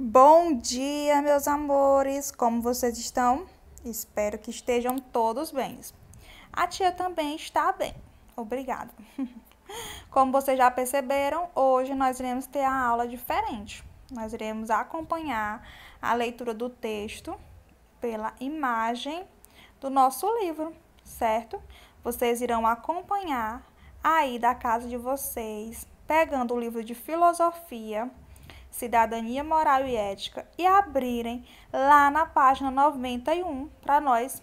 Bom dia, meus amores! Como vocês estão? Espero que estejam todos bem. A tia também está bem. Obrigada. Como vocês já perceberam, hoje nós iremos ter a aula diferente. Nós iremos acompanhar a leitura do texto pela imagem do nosso livro, certo? Vocês irão acompanhar aí da casa de vocês, pegando o livro de filosofia Cidadania Moral e Ética e abrirem lá na página 91 para nós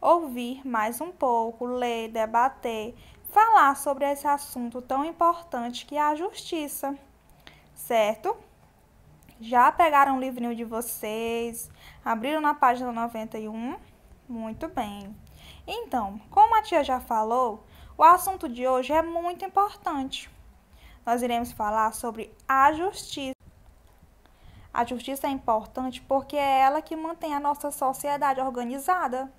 ouvir mais um pouco, ler, debater, falar sobre esse assunto tão importante que é a justiça, certo? Já pegaram o livrinho de vocês? Abriram na página 91? Muito bem. Então, como a tia já falou, o assunto de hoje é muito importante. Nós iremos falar sobre a justiça a justiça é importante porque é ela que mantém a nossa sociedade organizada,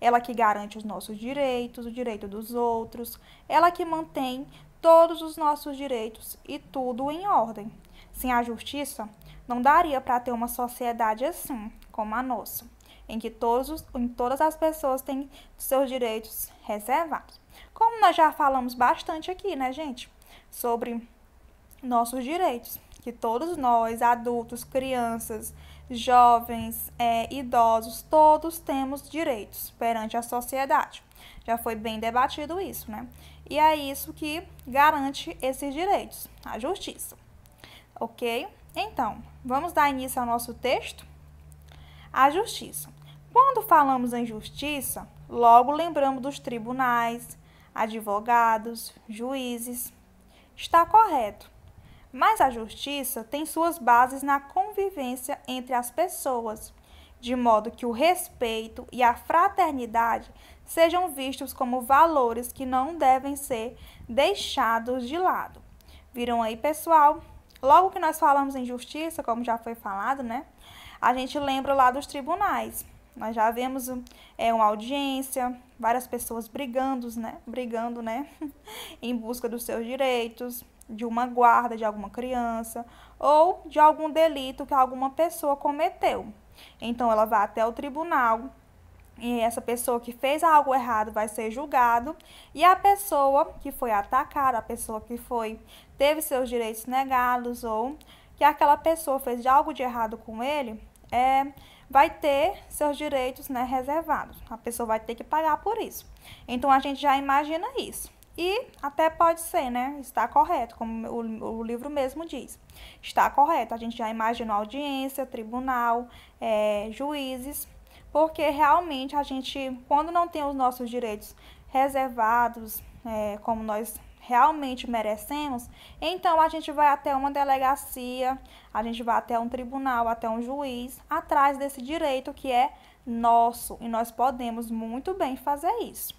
ela que garante os nossos direitos, o direito dos outros, ela que mantém todos os nossos direitos e tudo em ordem. Sem a justiça, não daria para ter uma sociedade assim, como a nossa, em que todos, em todas as pessoas têm seus direitos reservados. Como nós já falamos bastante aqui, né, gente, sobre nossos direitos que todos nós, adultos, crianças, jovens, é, idosos, todos temos direitos perante a sociedade. Já foi bem debatido isso, né? E é isso que garante esses direitos, a justiça. Ok? Então, vamos dar início ao nosso texto? A justiça. Quando falamos em justiça, logo lembramos dos tribunais, advogados, juízes. Está correto. Mas a justiça tem suas bases na convivência entre as pessoas, de modo que o respeito e a fraternidade sejam vistos como valores que não devem ser deixados de lado. Viram aí, pessoal? Logo que nós falamos em justiça, como já foi falado, né? A gente lembra lá dos tribunais. Nós já vemos é, uma audiência, várias pessoas brigando, né? Brigando, né? em busca dos seus direitos, de uma guarda de alguma criança ou de algum delito que alguma pessoa cometeu. Então ela vai até o tribunal e essa pessoa que fez algo errado vai ser julgado e a pessoa que foi atacada, a pessoa que foi teve seus direitos negados ou que aquela pessoa fez algo de errado com ele, é vai ter seus direitos né, reservados. A pessoa vai ter que pagar por isso. Então a gente já imagina isso. E até pode ser, né? Está correto, como o, o livro mesmo diz. Está correto. A gente já imagina audiência, tribunal, é, juízes, porque realmente a gente, quando não tem os nossos direitos reservados, é, como nós realmente merecemos, então a gente vai até uma delegacia, a gente vai até um tribunal, até um juiz, atrás desse direito que é nosso e nós podemos muito bem fazer isso,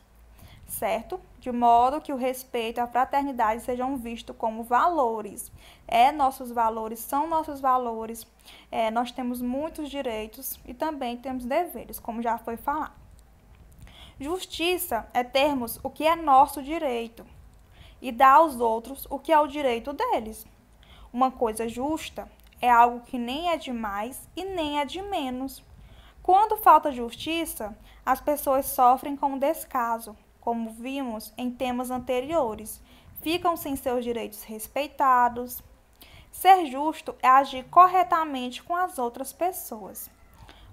certo? De modo que o respeito e a fraternidade sejam vistos como valores. É nossos valores, são nossos valores. É, nós temos muitos direitos e também temos deveres, como já foi falado. Justiça é termos o que é nosso direito, e dá aos outros o que é o direito deles. Uma coisa justa é algo que nem é de mais e nem é de menos. Quando falta justiça, as pessoas sofrem com descaso, como vimos em temas anteriores, ficam sem seus direitos respeitados. Ser justo é agir corretamente com as outras pessoas.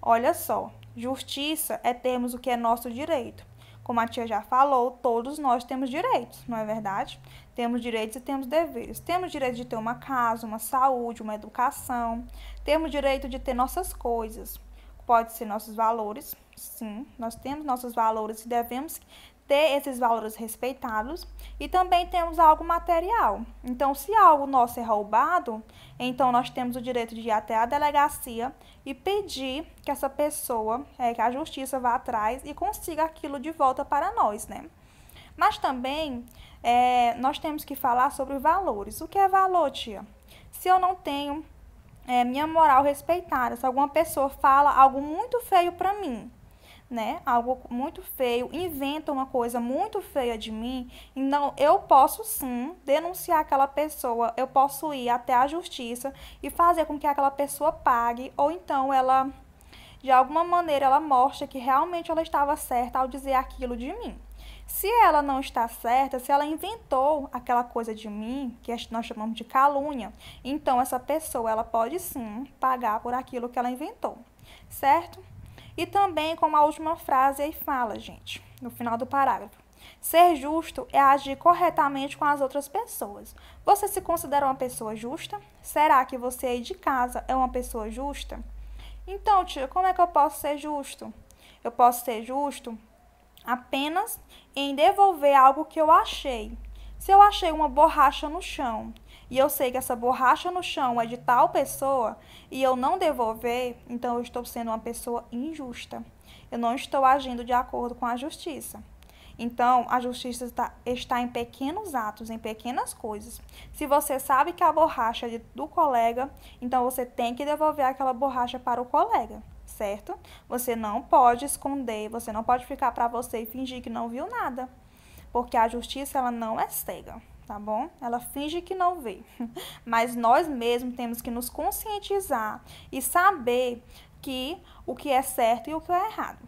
Olha só, justiça é termos o que é nosso direito como a tia já falou, todos nós temos direitos, não é verdade? Temos direitos e temos deveres. Temos direito de ter uma casa, uma saúde, uma educação. Temos direito de ter nossas coisas. Pode ser nossos valores, sim, nós temos nossos valores e devemos ter esses valores respeitados e também temos algo material. Então, se algo nosso é roubado, então nós temos o direito de ir até a delegacia e pedir que essa pessoa, é, que a justiça vá atrás e consiga aquilo de volta para nós, né? Mas também é, nós temos que falar sobre valores. O que é valor, tia? Se eu não tenho é, minha moral respeitada, se alguma pessoa fala algo muito feio para mim, né? Algo muito feio, inventa uma coisa muito feia de mim, então eu posso sim denunciar aquela pessoa, eu posso ir até a justiça e fazer com que aquela pessoa pague, ou então ela de alguma maneira ela mostra que realmente ela estava certa ao dizer aquilo de mim. Se ela não está certa, se ela inventou aquela coisa de mim, que nós chamamos de calúnia, então essa pessoa ela pode sim pagar por aquilo que ela inventou, certo? E também, como a última frase aí fala, gente, no final do parágrafo. Ser justo é agir corretamente com as outras pessoas. Você se considera uma pessoa justa? Será que você aí de casa é uma pessoa justa? Então, tia, como é que eu posso ser justo? Eu posso ser justo apenas em devolver algo que eu achei. Se eu achei uma borracha no chão, e eu sei que essa borracha no chão é de tal pessoa e eu não devolver, então eu estou sendo uma pessoa injusta. Eu não estou agindo de acordo com a justiça. Então, a justiça está, está em pequenos atos, em pequenas coisas. Se você sabe que a borracha é do colega, então você tem que devolver aquela borracha para o colega, certo? Você não pode esconder, você não pode ficar para você e fingir que não viu nada, porque a justiça ela não é cega tá bom? Ela finge que não vê. Mas nós mesmos temos que nos conscientizar e saber que o que é certo e o que é errado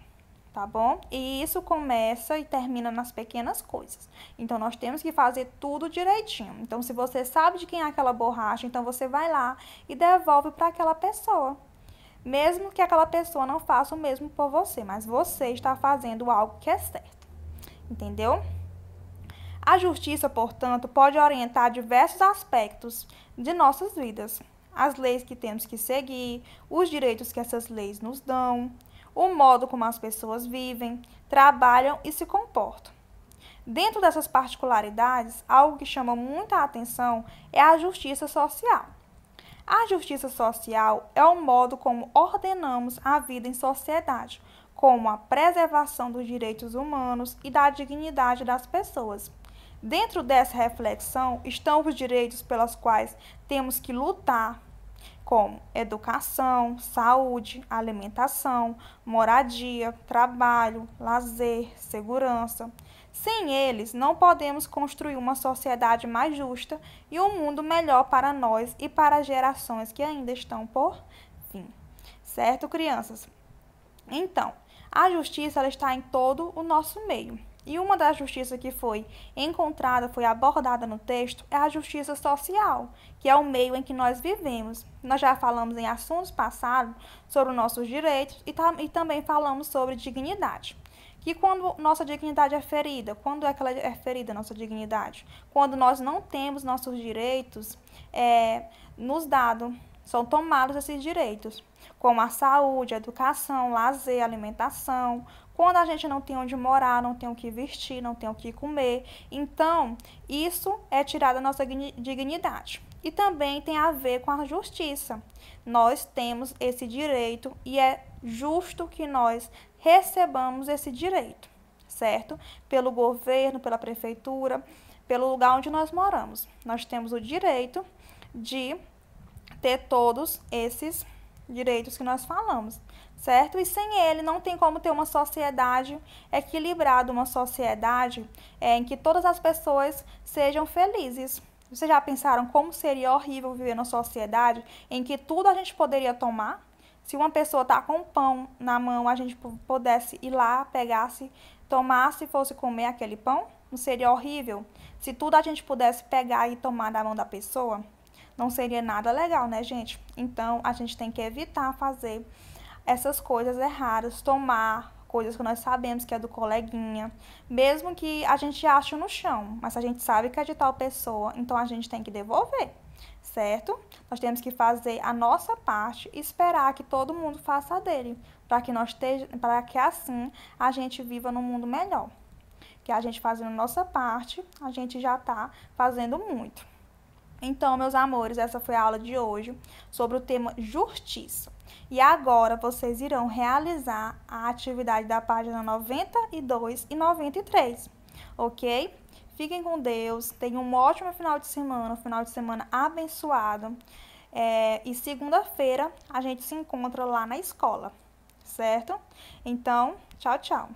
tá bom? E isso começa e termina nas pequenas coisas. Então nós temos que fazer tudo direitinho. Então se você sabe de quem é aquela borracha, então você vai lá e devolve para aquela pessoa. Mesmo que aquela pessoa não faça o mesmo por você, mas você está fazendo algo que é certo. Entendeu? A justiça, portanto, pode orientar diversos aspectos de nossas vidas: as leis que temos que seguir, os direitos que essas leis nos dão, o modo como as pessoas vivem, trabalham e se comportam. Dentro dessas particularidades, algo que chama muita atenção é a justiça social. A justiça social é o modo como ordenamos a vida em sociedade, como a preservação dos direitos humanos e da dignidade das pessoas Dentro dessa reflexão estão os direitos pelos quais temos que lutar, como educação, saúde, alimentação, moradia, trabalho, lazer, segurança. Sem eles, não podemos construir uma sociedade mais justa e um mundo melhor para nós e para as gerações que ainda estão por vir. Certo, crianças? Então, a justiça ela está em todo o nosso meio. E uma das justiças que foi encontrada, foi abordada no texto, é a justiça social, que é o meio em que nós vivemos. Nós já falamos em assuntos passados sobre nossos direitos e, tam e também falamos sobre dignidade. Que quando nossa dignidade é ferida, quando é que ela é ferida, nossa dignidade? Quando nós não temos nossos direitos é, nos dados são tomados esses direitos, como a saúde, a educação, lazer, alimentação. Quando a gente não tem onde morar, não tem o que vestir, não tem o que comer, então isso é tirado da nossa dignidade. E também tem a ver com a justiça. Nós temos esse direito e é justo que nós recebamos esse direito, certo? Pelo governo, pela prefeitura, pelo lugar onde nós moramos. Nós temos o direito de ter todos esses direitos que nós falamos, certo? E sem ele não tem como ter uma sociedade equilibrada, uma sociedade é, em que todas as pessoas sejam felizes. Vocês já pensaram como seria horrível viver numa sociedade em que tudo a gente poderia tomar? Se uma pessoa tá com pão na mão, a gente pudesse ir lá, pegasse, tomasse e fosse comer aquele pão? Não seria horrível? Se tudo a gente pudesse pegar e tomar da mão da pessoa? não seria nada legal, né, gente? Então, a gente tem que evitar fazer essas coisas erradas, tomar coisas que nós sabemos que é do coleguinha, mesmo que a gente ache no chão, mas a gente sabe que é de tal pessoa, então a gente tem que devolver, certo? Nós temos que fazer a nossa parte e esperar que todo mundo faça a dele, para que nós para que assim a gente viva num mundo melhor. Que a gente fazendo a nossa parte, a gente já está fazendo muito. Então, meus amores, essa foi a aula de hoje sobre o tema justiça. E agora vocês irão realizar a atividade da página 92 e 93, ok? Fiquem com Deus, tenham um ótimo final de semana, um final de semana abençoado. É, e segunda-feira a gente se encontra lá na escola, certo? Então, tchau, tchau.